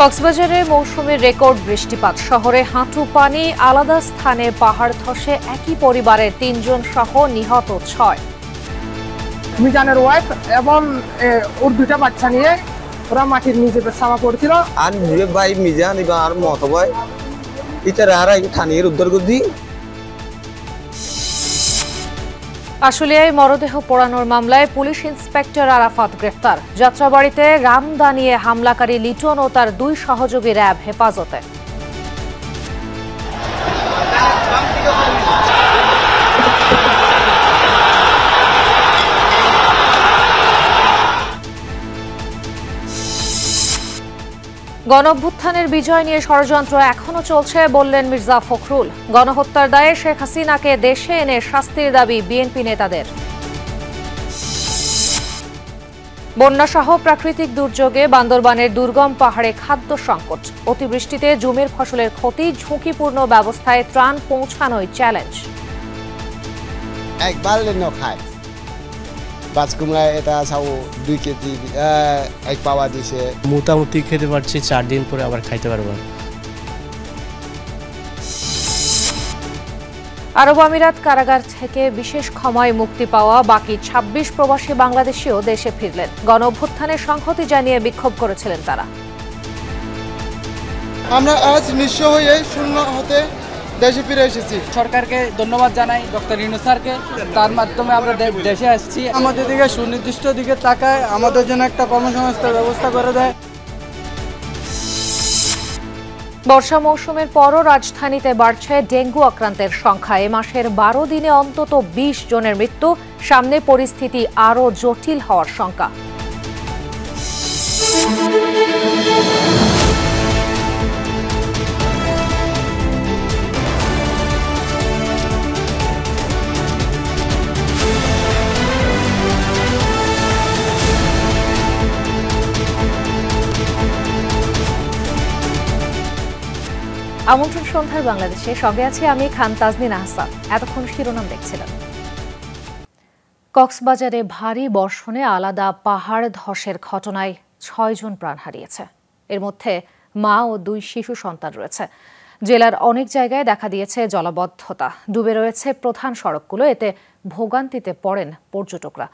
কক্সবাজারে মৌসুমের রেকর্ড বৃষ্টিপাত শহরে হাঁটু পানি আলাদা স্থানে পাহাড় ধসে একই পরিবারের তিনজন সহ নিহত ছয় মিজানের ওয়াইফ এবং ওর দুটা বাচ্চা নিয়ে ওরা মাটির নিচে সামা পড়ছিল আর ভাই মিজান এবার মতবয় মত ভাই এটা আর উদ্ধার করছি আশুলিয়ায় মরদেহ পোড়ানোর মামলায় পুলিশ ইন্সপেক্টর আরাফাত গ্রেফতার যাত্রাবাড়িতে রামদানিয়ে হামলাকারী লিটন ও তার দুই সহযোগী র্যাব হেফাজতে গণভ্যুত্থানের বিজয় নিয়ে ষড়যন্ত্র এখনও চলছে বললেন মির্জা ফখরুল গণহত্যার দায়ে শেখ হাসিনাকে দেশে এনে শাস্তির দাবি বিএনপি নেতাদের বন্যাসহ প্রাকৃতিক দুর্যোগে বান্দরবানের দুর্গম পাহাড়ে খাদ্য সংকট অতিবৃষ্টিতে জমির ফসলের ক্ষতি ঝুঁকিপূর্ণ ব্যবস্থায় ত্রাণ পৌঁছানোই চ্যালেঞ্জ খায় পাঁচ কুমড়া এটা সাউ দুই কেজি এক পাওয়া দিছে মোটামুটি খেতে পারছি চার দিন পরে আবার খাইতে পারবো আরব আমিরাত কারাগার থেকে বিশেষ ক্ষমায় মুক্তি পাওয়া বাকি ২৬ প্রবাসী বাংলাদেশিও দেশে ফিরলেন গণ অভ্যুত্থানে সংহতি জানিয়ে বিক্ষোভ করেছিলেন তারা আমরা আজ নিঃস্ব হয়ে শূন্য হতে দেশে ফিরে এসেছি সরকারকে ধন্যবাদ জানাই ডক্টর ইনু স্যারকে তার মাধ্যমে আমরা দেশে আসছি আমাদের দিকে সুনির্দিষ্ট দিকে তাকায় আমাদের জন্য একটা কর্মসংস্থার ব্যবস্থা করে দেয় বর্ষা মৌসুমের পরও রাজধানীতে বাড়ছে ডেঙ্গু আক্রান্তের সংখ্যা এ মাসের বারো দিনে অন্তত ২০ জনের মৃত্যু সামনে পরিস্থিতি আরও জটিল হওয়ার শঙ্কা আমন্ত্রণ সন্ধ্যার বাংলাদেশে সঙ্গে আছে আমি খান তাজনিন আহসান এতক্ষণ শিরোনাম দেখছিলাম কক্সবাজারে ভারী বর্ষণে আলাদা পাহাড় ধসের ঘটনায় ছয়জন প্রাণ হারিয়েছে এর মধ্যে মা ও দুই শিশু সন্তান রয়েছে জেলার অনেক জায়গায় দেখা দিয়েছে জলাবদ্ধতা ডুবে রয়েছে প্রধান সড়কগুলো এতে ভোগান্তিতে পড়েন পর্যটকরা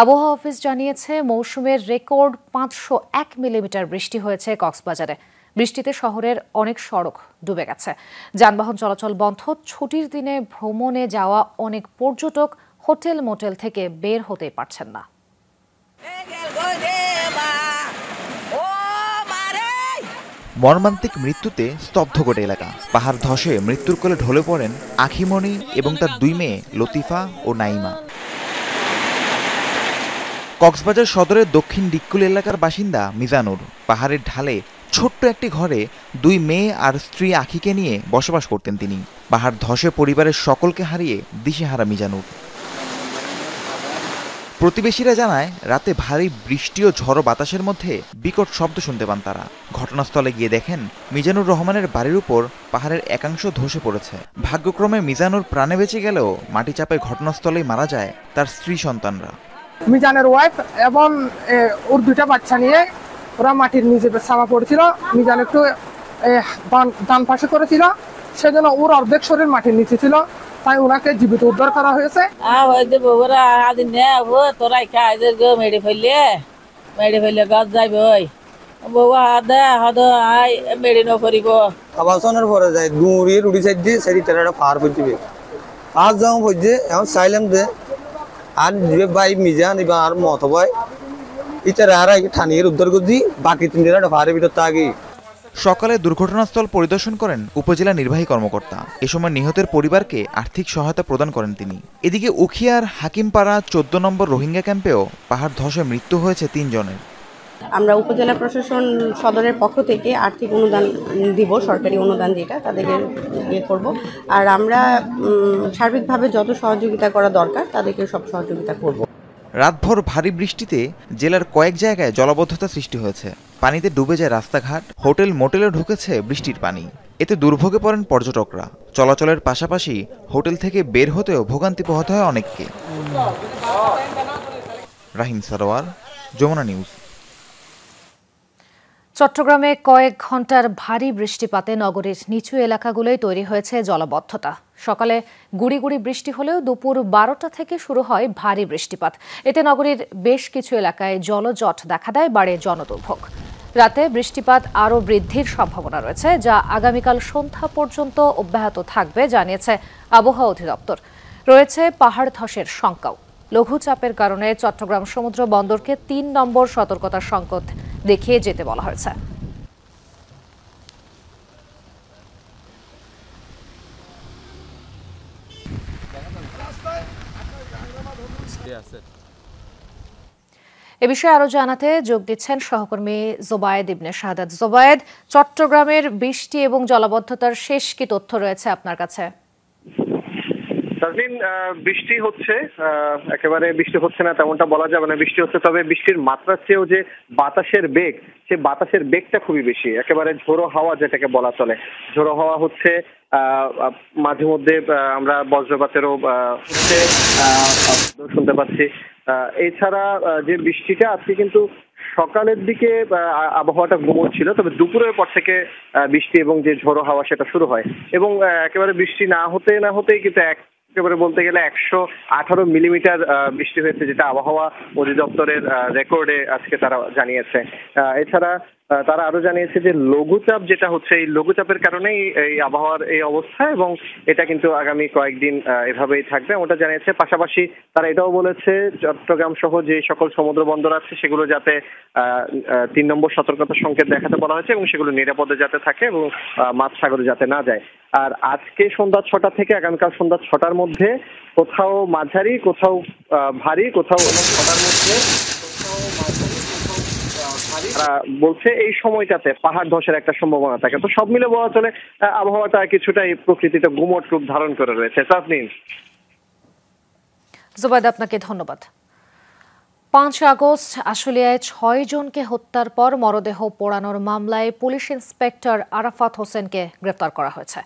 আবহাওয়া অফিস জানিয়েছে মৌসুমের রেকর্ড পাঁচশো এক মিলিমিটার বৃষ্টি হয়েছে কক্সবাজারে বৃষ্টিতে শহরের অনেক সড়ক ডুবে গেছে যানবাহন চলাচল বন্ধ ছুটির দিনে ভ্রমণে যাওয়া অনেক পর্যটক হোটেল মোটেল থেকে বের হতে পারছেন না মর্মান্তিক মৃত্যুতে স্তব্ধ গোটা এলাকা পাহাড় ধসে মৃত্যুর কোলে ঢলে পড়েন আখিমণি এবং তার দুই মেয়ে লতিফা ও নাইমা কক্সবাজার সদরের দক্ষিণ ডিক্কুল এলাকার বাসিন্দা মিজানুর পাহাড়ের ঢালে ছোট্ট একটি ঘরে দুই মেয়ে আর স্ত্রী আখিকে নিয়ে বসবাস করতেন তিনি পাহাড় ধসে পরিবারের সকলকে হারিয়ে দিশেহারা মিজানুর প্রতিবেশীরা জানায় রাতে ভারী বৃষ্টি ও ঝড়ো বাতাসের মধ্যে বিকট শব্দ শুনতে পান তারা ঘটনাস্থলে গিয়ে দেখেন মিজানুর রহমানের বাড়ির উপর পাহাড়ের একাংশ ধসে পড়েছে ভাগ্যক্রমে মিজানুর প্রাণে বেঁচে গেলেও মাটি চাপে ঘটনাস্থলেই মারা যায় তার স্ত্রী সন্তানরা মিজানের ওয়াইফ এবং ওর দুটা বাচ্চা নিয়ে ওরা মাটির নিচে চাপা পড়েছিল মিজান একটু ডান পাশে করেছিল সেজন্য ওর অর্ধেক শরীর মাটির নিচে ছিল তাই ওনাকে জীবিত উদ্ধার করা হয়েছে নে ফেললে ফেললে গাছ দে আবাসনের পরে যাই দিয়ে চাইলাম যে আর আর মত ভাই বাকি সকালে দুর্ঘটনাস্থল পরিদর্শন করেন উপজেলা নির্বাহী কর্মকর্তা এ সময় নিহতের পরিবারকে আর্থিক সহায়তা প্রদান করেন তিনি এদিকে উখিয়ার হাকিমপাড়া চোদ্দ নম্বর রোহিঙ্গা ক্যাম্পেও পাহাড় ধসে মৃত্যু হয়েছে তিনজনের আমরা উপজেলা প্রশাসন সদরের পক্ষ থেকে আর্থিক অনুদান দিব সরকারি অনুদান যেটা তাদেরকে ইয়ে করবো আর আমরা সার্বিকভাবে যত সহযোগিতা করা দরকার তাদেরকে সব সহযোগিতা করবো রাতভর ভারী বৃষ্টিতে জেলার কয়েক জায়গায় জলাবদ্ধতা সৃষ্টি হয়েছে পানিতে ডুবে যায় রাস্তাঘাট হোটেল মোটেলে ঢুকেছে বৃষ্টির পানি এতে দুর্ভোগে পড়েন পর্যটকরা চলাচলের পাশাপাশি হোটেল থেকে বের হতেও ভোগান্তি পোহাতে হয় অনেককে রাহিম সারোয়ার যমুনা নিউজ চট্টগ্রামে কয়েক ঘন্টার ভারী বৃষ্টিপাতে নগরীর নিচু এলাকাগুলোই তৈরি হয়েছে জলবদ্ধতা সকালে গুড়ি গুড়ি বৃষ্টি হলেও দুপুর বারোটা থেকে শুরু হয় ভারী বৃষ্টিপাত এতে নগরীর বেশ কিছু এলাকায় জলজট দেখা দেয় বাড়ে জনদুর্ভোগ রাতে বৃষ্টিপাত আরও বৃদ্ধির সম্ভাবনা রয়েছে যা আগামীকাল সন্ধ্যা পর্যন্ত অব্যাহত থাকবে জানিয়েছে আবহাওয়া অধিদপ্তর রয়েছে পাহাড় ধসের শঙ্কাও লঘুচাপের কারণে চট্টগ্রাম সমুদ্র বন্দরকে তিন নম্বর সতর্কতা সংকট দেখিয়ে যেতে বলা হয়েছে এ বিষয়ে আরো জানাতে যোগ দিচ্ছেন সহকর্মী জোবায়েদ ইবনে শাহাদ জোবায়েদ চট্টগ্রামের বৃষ্টি এবং জলাবদ্ধতার শেষ কি তথ্য রয়েছে আপনার কাছে তাজমিন বৃষ্টি হচ্ছে একেবারে বৃষ্টি হচ্ছে না তেমনটা বলা যাবে না বৃষ্টি হচ্ছে তবে বৃষ্টির মাত্রার চেয়েও যে বাতাসের বেগ সে বাতাসের বেগটা খুবই বেশি একেবারে ঝোড়ো হাওয়া যেটাকে বলা চলে ঝোড়ো হাওয়া হচ্ছে মাঝে মধ্যে আমরা বজ্রপাতেরও হচ্ছে শুনতে পাচ্ছি এছাড়া যে বৃষ্টিটা আজকে কিন্তু সকালের দিকে আবহাওয়াটা গোমর ছিল তবে দুপুরের পর থেকে বৃষ্টি এবং যে ঝোড়ো হাওয়া সেটা শুরু হয় এবং একেবারে বৃষ্টি না হতে না হতেই কিন্তু এক একেবারে বলতে গেলে একশো আঠারো মিলিমিটার বৃষ্টি হয়েছে যেটা আবহাওয়া অধিদপ্তরের রেকর্ডে আজকে তারা জানিয়েছে এছাড়া তারা আরো জানিয়েছে যে লঘুচাপ যেটা হচ্ছে এই লঘুচাপের কারণেই এই আবহাওয়ার এই অবস্থা এবং এটা কিন্তু আগামী কয়েকদিন এভাবেই থাকবে ওটা জানিয়েছে পাশাপাশি তারা এটাও বলেছে চট্টগ্রাম সহ যে সকল সমুদ্র বন্দর আছে সেগুলো যাতে তিন নম্বর সতর্কতা সংকেত দেখাতে বলা হয়েছে এবং সেগুলো নিরাপদে যাতে থাকে এবং মাছ সাগরে যাতে না যায় আর আজকে সন্ধ্যা ছটা থেকে আগামীকাল সন্ধ্যা ছটার মধ্যে কোথাও মাঝারি কোথাও ভারী কোথাও ছটার মধ্যে বলছে এই সময়টাতে পাহাড় ধসের একটা সম্ভাবনা থাকে তো সব মিলে বলা চলে আবহাওয়াটা কিছুটা এই প্রকৃতিতে গুমট রূপ ধারণ করে রয়েছে তাসনিম জুবাদ আপনাকে ধন্যবাদ পাঁচ আগস্ট আশুলিয়ায় ছয় জনকে হত্যার পর মরদেহ পোড়ানোর মামলায় পুলিশ ইন্সপেক্টর আরাফাত হোসেনকে গ্রেফতার করা হয়েছে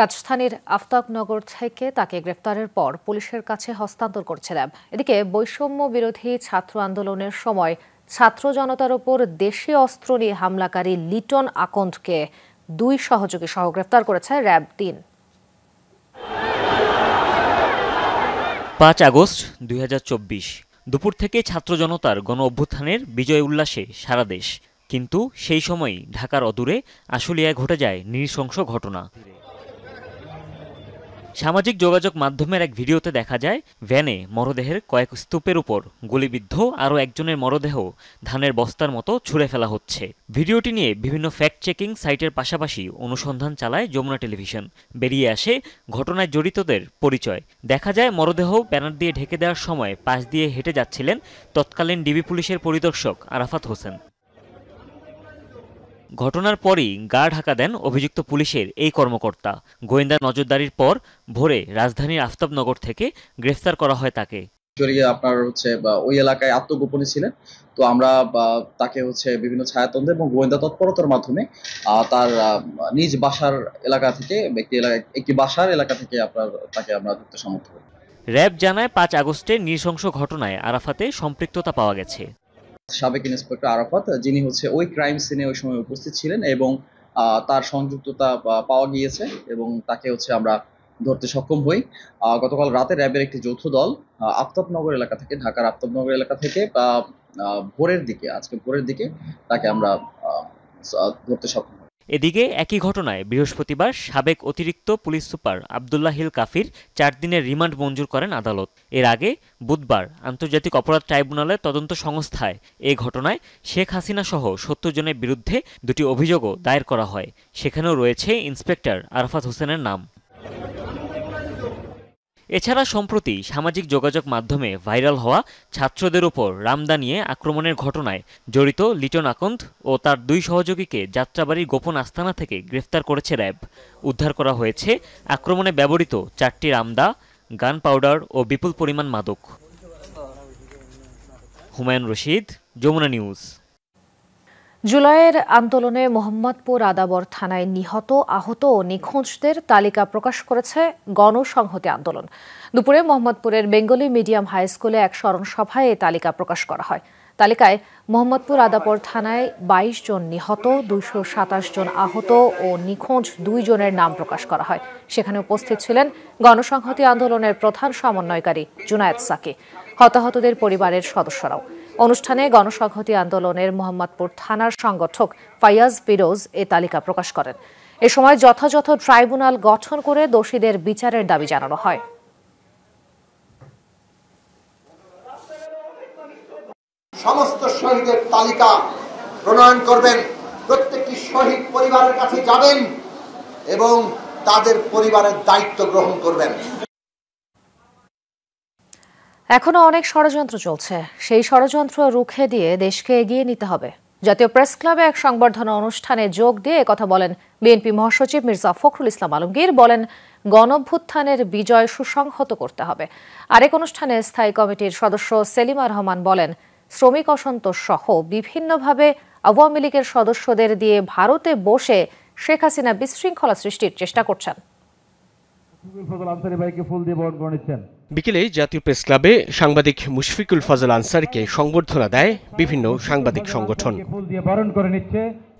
রাজধানীর আফতাবনগর থেকে তাকে গ্রেফতারের পর পুলিশের কাছে হস্তান্তর করছিলাম এদিকে বৈষম্য বিরোধী ছাত্র আন্দোলনের সময় ছাত্র জনতার ওপর দেশি অস্ত্র নিয়ে হামলাকারী লিটন আকন্দকে দুই সহযোগী সহ গ্রেফতার করেছে র্যাব তিন পাঁচ আগস্ট দুই দুপুর থেকে ছাত্র জনতার গণ অভ্যুত্থানের বিজয় উল্লাসে সারা দেশ কিন্তু সেই সময়ই ঢাকার অদূরে আশুলিয়ায় ঘটে যায় নৃশংস ঘটনা সামাজিক যোগাযোগ মাধ্যমের এক ভিডিওতে দেখা যায় ভ্যানে মরদেহের কয়েক স্তূপের উপর গুলিবিদ্ধ আরও একজনের মরদেহ ধানের বস্তার মতো ছুঁড়ে ফেলা হচ্ছে ভিডিওটি নিয়ে বিভিন্ন ফ্যাক্ট চেকিং সাইটের পাশাপাশি অনুসন্ধান চালায় যমুনা টেলিভিশন বেরিয়ে আসে ঘটনায় জড়িতদের পরিচয় দেখা যায় মরদেহ ব্যানার দিয়ে ঢেকে দেওয়ার সময় পাশ দিয়ে হেঁটে যাচ্ছিলেন তৎকালীন ডিবি পুলিশের পরিদর্শক আরাফাত হোসেন ঘটনার পরই গা ঢাকা দেন অভিযুক্ত পুলিশের এই কর্মকর্তা গোয়েন্দা নজরদারির পর ভোরে রাজধানীর আফতাবনগর থেকে গ্রেফতার করা হয় তাকে আপনার হচ্ছে ওই এলাকায় আত্মগোপনে ছিলেন তো আমরা তাকে হচ্ছে বিভিন্ন ছায়াতন্ত্র এবং গোয়েন্দা তৎপরতার মাধ্যমে তার নিজ বাসার এলাকা থেকে একটি এলাকা একটি বাসার এলাকা থেকে আপনার তাকে আমরা ধরতে সমর্থ র্যাব জানায় পাঁচ আগস্টের নৃশংস ঘটনায় আরাফাতে সম্পৃক্ততা পাওয়া গেছে সাবেক ইন্সপেক্টর আরাফাত যিনি হচ্ছে ওই ক্রাইম সিনে ওই সময় উপস্থিত ছিলেন এবং তার সংযুক্ততা পাওয়া গিয়েছে এবং তাকে হচ্ছে আমরা ধরতে সক্ষম হই গতকাল রাতে র্যাবের একটি যৌথ দল আফতাবনগর এলাকা থেকে ঢাকার আফতাবনগর এলাকা থেকে ভোরের দিকে আজকে ভোরের দিকে তাকে আমরা ধরতে সক্ষম এদিকে একই ঘটনায় বৃহস্পতিবার সাবেক অতিরিক্ত পুলিশ সুপার আবদুল্লাহ হিল কাফির চার দিনের রিমান্ড মঞ্জুর করেন আদালত এর আগে বুধবার আন্তর্জাতিক অপরাধ ট্রাইব্যুনালের তদন্ত সংস্থায় এ ঘটনায় শেখ হাসিনা সহ সত্তর জনের বিরুদ্ধে দুটি অভিযোগও দায়ের করা হয় সেখানেও রয়েছে ইন্সপেক্টর আরফাত হোসেনের নাম এছাড়া সম্প্রতি সামাজিক যোগাযোগ মাধ্যমে ভাইরাল হওয়া ছাত্রদের ওপর রামদা নিয়ে আক্রমণের ঘটনায় জড়িত লিটন আকন্দ ও তার দুই সহযোগীকে যাত্রাবাড়ির গোপন আস্তানা থেকে গ্রেফতার করেছে র্যাব উদ্ধার করা হয়েছে আক্রমণে ব্যবহৃত চারটি রামদা গান পাউডার ও বিপুল পরিমাণ মাদক হুমায়ুন রশিদ যমুনা নিউজ জুলাইয়ের আন্দোলনে মোহাম্মদপুর আদাবর থানায় নিহত আহত ও নিখোঁজদের তালিকা প্রকাশ করেছে গণসংহতি আন্দোলন দুপুরে মোহাম্মদপুরের বেঙ্গলি মিডিয়াম হাই স্কুলে এক স্মরণ সভায় এই তালিকা প্রকাশ করা হয় তালিকায় মোহাম্মদপুর আদাপর থানায় ২২ জন নিহত দুইশো সাতাশ জন আহত ও নিখোঁজ দুই জনের নাম প্রকাশ করা হয় সেখানে উপস্থিত ছিলেন গণসংহতি আন্দোলনের প্রধান সমন্বয়কারী জুনায়েদ সাকি হতাহতদের পরিবারের সদস্যরাও অনুষ্ঠানে গণসংহতি আন্দোলনের মোহাম্মদপুর থানার সংগঠক ফাইয়াজ ফিরোজ এ তালিকা প্রকাশ করেন এ সময় যথাযথ ট্রাইব্যুনাল গঠন করে দোষীদের বিচারের দাবি জানানো হয় সমস্ত শহীদের তালিকা প্রণয়ন করবেন প্রত্যেকটি শহীদ পরিবারের কাছে যাবেন এবং তাদের পরিবারের দায়িত্ব গ্রহণ করবেন এখনও অনেক ষড়যন্ত্র চলছে সেই ষড়যন্ত্র রুখে দিয়ে দেশকে এগিয়ে নিতে হবে জাতীয় প্রেস ক্লাবে এক সংবর্ধনা অনুষ্ঠানে যোগ দিয়ে কথা বলেন বিএনপি মহাসচিব মির্জা ফখরুল ইসলাম আলমগীর বলেন গণভ্যুত্থানের বিজয় সুসংহত করতে হবে আরেক অনুষ্ঠানে স্থায়ী কমিটির সদস্য সেলিমা রহমান বলেন শ্রমিক অসন্তোষ সহ বিভিন্নভাবে আওয়ামী লীগের সদস্যদের দিয়ে ভারতে বসে শেখ হাসিনা বিশৃঙ্খলা সৃষ্টির চেষ্টা করছেন ফুল দিয়ে বরণ করে নিচ্ছেন বিকেলে জাতীয় প্রেস ক্লাবে সাংবাদিক মুশফিকুল ফজল আনসারকে সংবর্ধনা দেয় বিভিন্ন সাংবাদিক সংগঠন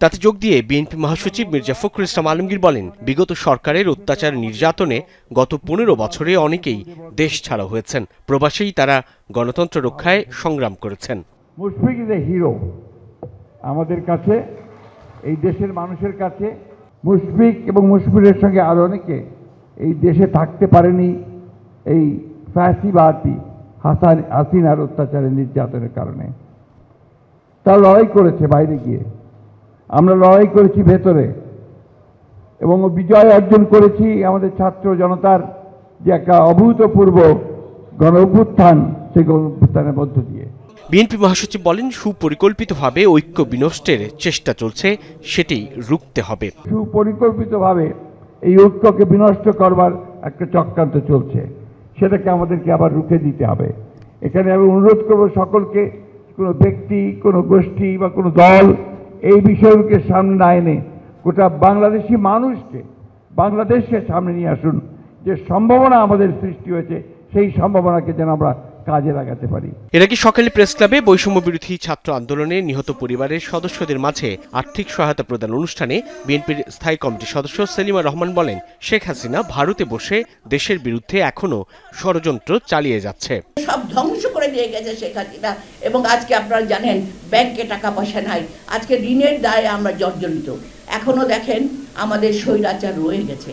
তাতে যোগ দিয়ে বিএনপি মহাসচিব মির্জা ফখরুল ইসলাম আলমগীর বলেন বিগত সরকারের অত্যাচার নির্যাতনে গত পনেরো বছরে অনেকেই দেশ ছাড়া হয়েছেন প্রবাসেই তারা গণতন্ত্র রক্ষায় সংগ্রাম করেছেন মুশফিক ইজ এ হিরো আমাদের কাছে এই দেশের মানুষের কাছে মুশফিক এবং মুশফিকের সঙ্গে আরও অনেকে এই দেশে থাকতে পারেনি এই ফ্যাসিবাদী হাসান হাসিনার অত্যাচারের নির্যাতনের কারণে তারা লড়াই করেছে বাইরে গিয়ে আমরা লড়াই করেছি ভেতরে এবং বিজয় অর্জন করেছি আমাদের ছাত্র জনতার যে একটা অভূতপূর্ব গণ অভ্যুত্থান সেই গণ অভ্যুত্থানের মধ্য দিয়ে বিএনপি মহাসচিব বলেন সুপরিকল্পিতভাবে ঐক্য বিনষ্টের চেষ্টা চলছে সেটি রুখতে হবে সুপরিকল্পিতভাবে এই ঐক্যকে বিনষ্ট করবার একটা চক্রান্ত চলছে সেটাকে আমাদেরকে আবার রুখে দিতে হবে এখানে আমি অনুরোধ করব সকলকে কোনো ব্যক্তি কোনো গোষ্ঠী বা কোনো দল এই বিষয়কে সামনে না এনে গোটা বাংলাদেশি মানুষকে বাংলাদেশকে সামনে নিয়ে আসুন যে সম্ভাবনা আমাদের সৃষ্টি হয়েছে সেই সম্ভাবনাকে যেন আমরা কাজে লাগাতে পারি এরা কি সকালে প্রেস ক্লাবে বৈষম্য বিরোধী ছাত্র আন্দোলনে নিহত পরিবারের সদস্যদের মাঝে আর্থিক সহায়তা প্রদান অনুষ্ঠানে বিএনপির স্থায়ী কমিটি সদস্য সেলিমা রহমান বলেন শেখ হাসিনা ভারতে বসে দেশের বিরুদ্ধে এখনো ষড়যন্ত্র চালিয়ে যাচ্ছে সব ধ্বংস করে নিয়ে গেছে শেখ হাসিনা এবং আজকে আপনারা জানেন ব্যাংকে টাকা পয়সা নাই আজকে ঋণের দায়ে আমরা জর্জরিত এখনো দেখেন আমাদের স্বৈরাচার রয়ে গেছে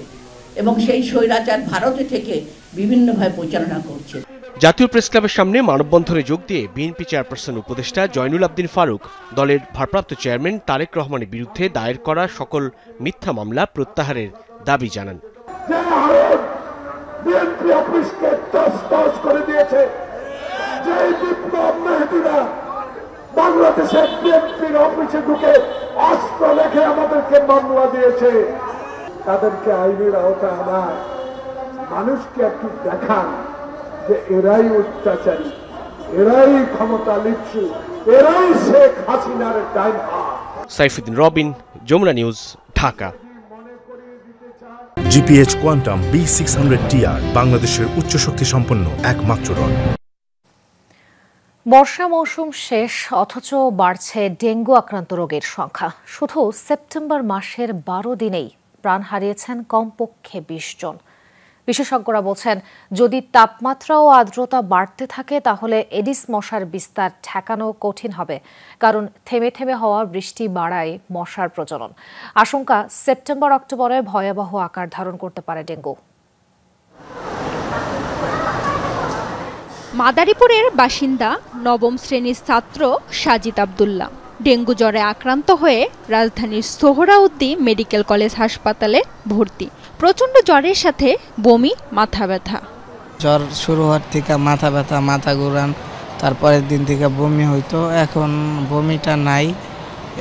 এবং সেই স্বৈরাচার ভারতে থেকে বিভিন্নভাবে প্রচারণা করছে জাতীয় প্রেস ক্লাবের সামনে মানববন্ধনে যোগ দিয়ে বিএনপি চেয়ারপারসন উপদেষ্টা জয়নুল আবদিন ফারুক দলের ভারপ্রাপ্ত চেয়ারম্যান তারেক রহমানের বিরুদ্ধে দায়ের করা সকল মিথ্যা মামলা প্রত্যাহারের দাবি জানান বাংলাদেশের বিএনপির অফিসে ঢুকে অস্ত্র লেখে আমাদেরকে মামলা দিয়েছে তাদেরকে আইনের আওতা আনার মানুষকে একটু দেখান যে এরাই অত্যাচারী এরাই ক্ষমতা লিপসু এরাই শেখ হাসিনার time Saifuddin Robin Jamuna news Dhaka GPH quantum B six hundred TR বাংলাদেশের উচ্চ শক্তি সম্পন্ন একমাত্র রড বর্ষা মৌসুম শেষ অথচ বাড়ছে ডেঙ্গু আক্রান্ত রোগের সংখ্যা শুধু সেপ্টেম্বর মাসের বারো দিনেই প্রাণ হারিয়েছেন কমপক্ষে বিশ জন বিশেষজ্ঞরা বলছেন যদি তাপমাত্রা ও আর্দ্রতা বাড়তে থাকে তাহলে এডিস মশার বিস্তার ঠেকানো কঠিন হবে কারণ থেমে থেমে হওয়া বৃষ্টি বাড়ায় মশার প্রচলন আশঙ্কা সেপ্টেম্বর অক্টোবরে ভয়াবহ আকার ধারণ করতে পারে ডেঙ্গু মাদারীপুরের বাসিন্দা নবম শ্রেণীর ছাত্র সাজিদ আবদুল্লাহ ডেঙ্গু জ্বরে আক্রান্ত হয়ে রাজধানীর সোহরাউদ্দি মেডিকেল কলেজ হাসপাতালে ভর্তি প্রচণ্ড জ্বরের সাথে বমি মাথা ব্যথা জ্বর শুরু হওয়ার থেকে মাথা ব্যথা মাথা ঘুরান তারপরের দিন থেকে বমি হইতো এখন বমিটা নাই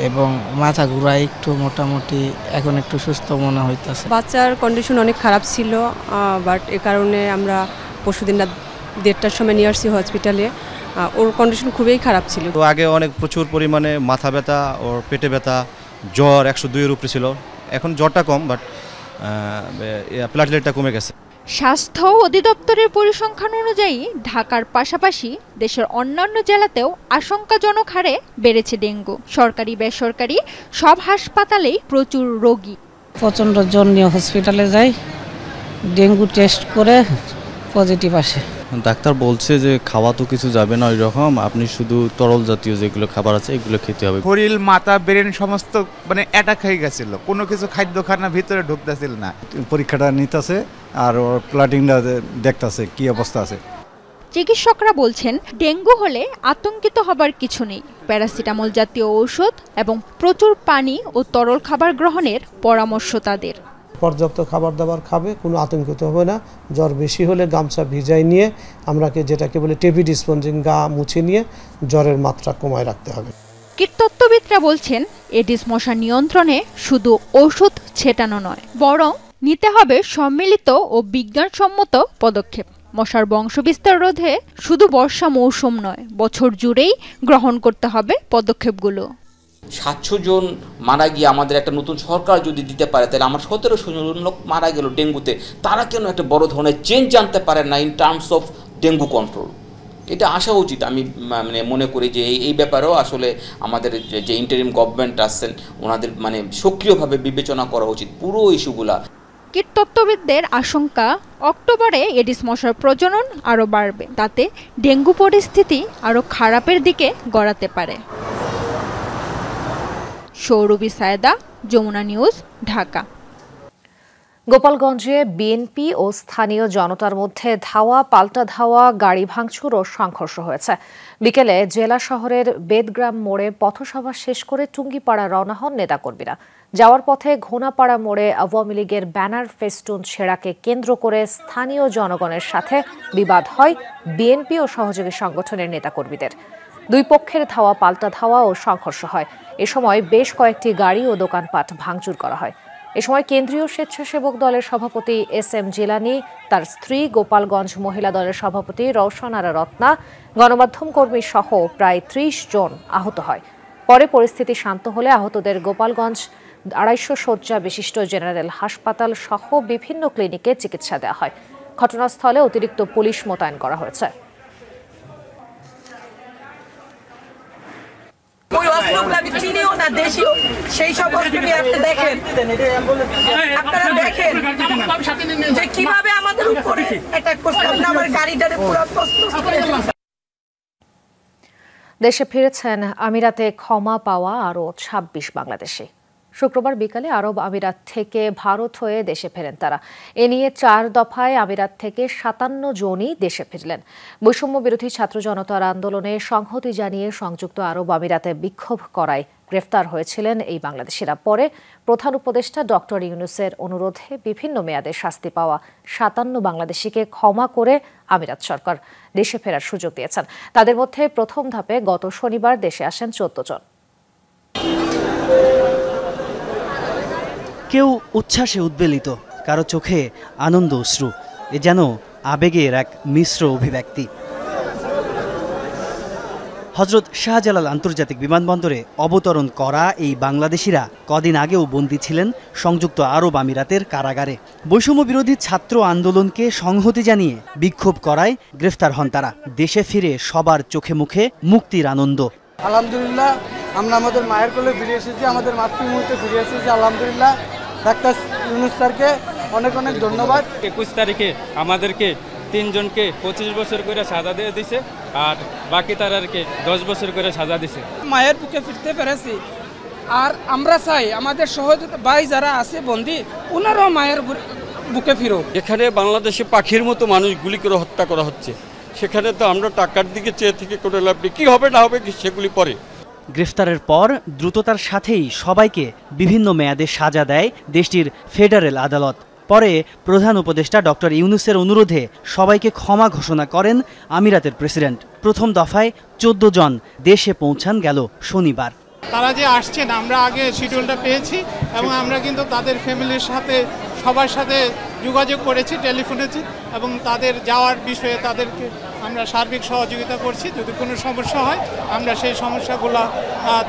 এবং মাথা ঘুরায় একটু মোটামুটি এখন একটু সুস্থ মনে হইতেছে বাচ্চার কন্ডিশন অনেক খারাপ ছিল বাট এ কারণে আমরা পরশুদিন রাত দেড়টার সময় নিয়ে আসছি হসপিটালে ওর কন্ডিশন খুবই খারাপ ছিল তো আগে অনেক প্রচুর পরিমাণে মাথা ব্যথা ওর পেটে ব্যথা জ্বর একশো দুইয়ের উপরে ছিল এখন জ্বরটা কম বাট প্লাটলেটটা কমে গেছে স্বাস্থ্য অধিদপ্তরের পরিসংখ্যান অনুযায়ী ঢাকার পাশাপাশি দেশের অন্যান্য জেলাতেও আশঙ্কাজনক হারে বেড়েছে ডেঙ্গু সরকারি বেসরকারি সব হাসপাতালেই প্রচুর রোগী প্রচণ্ড জন্য হসপিটালে যাই ডেঙ্গু টেস্ট করে পজিটিভ আসে ডাক্তার বলছে যে খাওয়া তো কিছু যাবে না ওই রকম আপনি শুধু তরল জাতীয় যেগুলো খাবার আছে এগুলো খেতে হবে শরীর মাথা ব্রেন সমস্ত মানে অ্যাটাক হয়ে গেছিল কোনো কিছু খাদ্য খানা ভিতরে ঢুকতেছিল না পরীক্ষাটা নিতেছে আর ওর প্লাটিংটা দেখতেছে কি অবস্থা আছে চিকিৎসকরা বলছেন ডেঙ্গু হলে আতঙ্কিত হবার কিছু নেই প্যারাসিটামল জাতীয় ঔষধ এবং প্রচুর পানি ও তরল খাবার গ্রহণের পরামর্শ তাদের পর্যাপ্ত খাবার দাবার খাবে কোনো আতঙ্কিত হবে না জ্বর বেশি হলে গামছা ভিজাই নিয়ে আমরাকে যেটাকে বলে টেবি ডিসপন্জিং গা মুছে নিয়ে জ্বরের মাত্রা কমায় রাখতে হবে কীটতত্ত্ববিদরা বলছেন এডিস মশা নিয়ন্ত্রণে শুধু ওষুধ ছেটানো নয় বরং নিতে হবে সম্মিলিত ও বিজ্ঞানসম্মত পদক্ষেপ মশার বংশবিস্তার রোধে শুধু বর্ষা মৌসুম নয় বছর জুড়েই গ্রহণ করতে হবে পদক্ষেপগুলো সাতশো জন মারা গিয়ে আমাদের একটা নতুন সরকার যদি দিতে পারে তাহলে আমার সতেরোশো জন লোক মারা গেল ডেঙ্গুতে তারা কেন একটা বড় ধরনের চেঞ্জ আনতে পারে না in terms of dengue control এটা আসা উচিত আমি মানে মনে করি যে এই ব্যাপারেও আসলে আমাদের যে ইন্টারিম গভর্নমেন্ট আসছেন ওনাদের মানে সক্রিয়ভাবে বিবেচনা করা উচিত পুরো ইস্যুগুলা কীটতত্ত্ববিদদের আশঙ্কা অক্টোবরে এডিস মশার প্রজনন আরও বাড়বে তাতে ডেঙ্গু পরিস্থিতি আরও খারাপের দিকে গড়াতে পারে সৌরভী সায়দা যমুনা নিউজ ঢাকা গোপালগঞ্জে বিএনপি ও স্থানীয় জনতার মধ্যে ধাওয়া পাল্টা ধাওয়া গাড়ি ভাঙচুর ও সংঘর্ষ হয়েছে বিকেলে জেলা শহরের বেদগ্রাম মোড়ে পথসভা শেষ করে টুঙ্গিপাড়া রওনা হন নেতাকর্মীরা যাওয়ার পথে ঘোনাপাড়া মোড়ে আওয়ামী লীগের ব্যানার ফেস্টুন ছেঁড়াকে কেন্দ্র করে স্থানীয় জনগণের সাথে বিবাদ হয় বিএনপি ও সহযোগী সংগঠনের নেতাকর্মীদের দুই পক্ষের ধাওয়া পাল্টা ধাওয়া ও সংঘর্ষ হয় এ সময় বেশ কয়েকটি গাড়ি ও দোকানপাট ভাঙচুর করা হয় এ সময় কেন্দ্রীয় স্বেচ্ছাসেবক দলের সভাপতি এস এম জেলানি তার স্ত্রী গোপালগঞ্জ মহিলা দলের সভাপতি রওশনারা রত্না গণমাধ্যম কর্মী সহ প্রায় ত্রিশ জন আহত হয় পরে পরিস্থিতি শান্ত হলে আহতদের গোপালগঞ্জ আড়াইশো শয্যা বিশিষ্ট জেনারেল হাসপাতাল সহ বিভিন্ন ক্লিনিকে চিকিৎসা দেওয়া হয় ঘটনাস্থলে অতিরিক্ত পুলিশ মোতায়েন করা হয়েছে ওই না সেই সব আপনি দেখেন আপনারা দেখেন যে কিভাবে আমাদের উপরে অ্যাটাক করছে আমার পুরো প্রস্তুত দেশে ফিরেছেন আমিরাতে ক্ষমা পাওয়া আরও ২৬ বাংলাদেশি শুক্রবার বিকালে আরব আমিরাত থেকে ভারত হয়ে দেশে ফেরেন তারা এ নিয়ে চার দফায় আমিরাত থেকে সাতান্ন জনই দেশে ফিরলেন বৈষম্য বিরোধী ছাত্র জনতার আন্দোলনে সংহতি জানিয়ে সংযুক্ত আরব আমিরাতে বিক্ষোভ করায় গ্রেফতার হয়েছিলেন এই বাংলাদেশিরা পরে প্রধান উপদেষ্টা ডক্টর ইউনুসের অনুরোধে বিভিন্ন মেয়াদে শাস্তি পাওয়া সাতান্ন বাংলাদেশিকে ক্ষমা করে আমিরাত সরকার দেশে ফেরার সুযোগ দিয়েছেন তাদের মধ্যে প্রথম ধাপে গত শনিবার দেশে আসেন চোদ্দ জন কেউ উচ্ছ্বাসে উদ্বেলিত কারো চোখে আনন্দ অশ্রু এ যেন আবেগের এক মিশ্র অভিব্যক্তি হজরত শাহজালাল আন্তর্জাতিক বিমানবন্দরে অবতরণ করা এই বাংলাদেশিরা কদিন আগেও বন্দী ছিলেন সংযুক্ত আরব আমিরাতের কারাগারে বৈষম্য বিরোধী ছাত্র আন্দোলনকে সংহতি জানিয়ে বিক্ষোভ করায় গ্রেফতার হন তারা দেশে ফিরে সবার চোখে মুখে মুক্তির আনন্দ আলহামদুলিল্লাহ আমরা আমাদের মায়ের কোলে ফিরে এসেছি আমাদের মাতৃভূমিতে ফিরে এসেছি আলহামদুলিল্লাহ ডাক্তার ইউনুস স্যারকে অনেক অনেক ধন্যবাদ একুশ তারিখে আমাদেরকে তিনজনকে পঁচিশ বছর করে সাজা দিয়ে দিছে আর বাকি তারারকে দশ বছর করে সাজা দিছে মায়ের বুকে ফিরতে পেরেছি আর আমরা চাই আমাদের সহজ ভাই যারা আছে বন্দি ওনারাও মায়ের বুকে ফিরো এখানে বাংলাদেশে পাখির মতো মানুষ গুলি করে হত্যা করা হচ্ছে সেখানে তো আমরা টাকার দিকে চেয়ে থেকে কোনো লাভ নেই কী হবে না হবে সেগুলি পরে গ্রেফতারের পর দ্রুততার সাথেই সবাইকে বিভিন্ন মেয়াদে সাজা দেয় দেশটির ফেডারেল আদালত পরে প্রধান উপদেষ্টা ডক্টর ইউনুসের অনুরোধে সবাইকে ক্ষমা ঘোষণা করেন আমিরাতের প্রেসিডেন্ট প্রথম দফায় চোদ্দ জন দেশে পৌঁছান গেল শনিবার তারা যে আসছেন আমরা আগে শিডিউলটা পেয়েছি এবং আমরা কিন্তু তাদের ফ্যামিলির সাথে সবার সাথে যোগাযোগ করেছি টেলিফোনেছি এবং তাদের যাওয়ার বিষয়ে তাদেরকে আমরা সার্বিক সহযোগিতা করছি যদি কোনো সমস্যা হয় আমরা সেই সমস্যাগুলো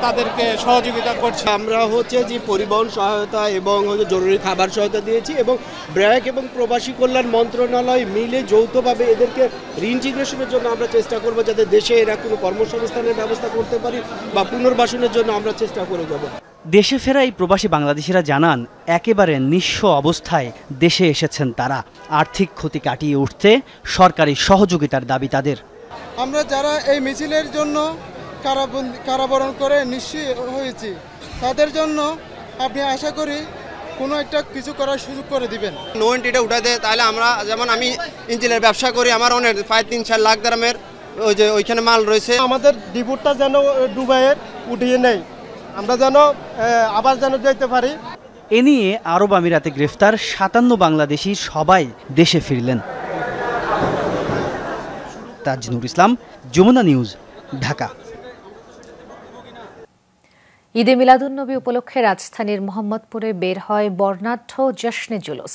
তাদেরকে সহযোগিতা করছি আমরা হচ্ছে যে পরিবহন সহায়তা এবং হচ্ছে জরুরি খাবার সহায়তা দিয়েছি এবং ব্র্যাক এবং প্রবাসী কল্যাণ মন্ত্রণালয় মিলে যৌথভাবে এদেরকে রিইন্টিগ্রেশনের জন্য আমরা চেষ্টা করব যাতে দেশে এরা কোনো কর্মসংস্থানের ব্যবস্থা করতে পারি বা পুনর্বাসনের জন্য আমরা চেষ্টা করে যাবো দেশে ফেরা এই প্রবাসী বাংলাদেশিরা জানান একেবারে নিঃস্ব অবস্থায় দেশে এসেছেন তারা আর্থিক ক্ষতি কাটিয়ে উঠতে সরকারি সহযোগিতার দাবি তাদের আমরা যারা এই মিছিলের জন্য কারাবরণ করে নিশ্চয় হয়েছি তাদের জন্য আপনি আশা করি কোনো একটা কিছু করার সুযোগ করে দিবেন নো এটা উঠা দেয় তাহলে আমরা যেমন আমি ইঞ্জিনের ব্যবসা করি আমার অনেক প্রায় তিন চার লাখ দামের ওই যে ওইখানে মাল রয়েছে আমাদের ডিপুটটা যেন ডুবাইয়ের উঠিয়ে নেয় আমরা যেন আবার যেন যেতে পারি এ নিয়ে আরব আমিরাতে গ্রেফতার সাতান্ন বাংলাদেশি সবাই দেশে ফিরলেন তাজনুর ইসলাম যমুনা নিউজ ঢাকা ঈদে মিলাদুন্নবী উপলক্ষে রাজধানীর মোহাম্মদপুরে বের হয় বর্ণাঢ্য জশ্নে জুলুস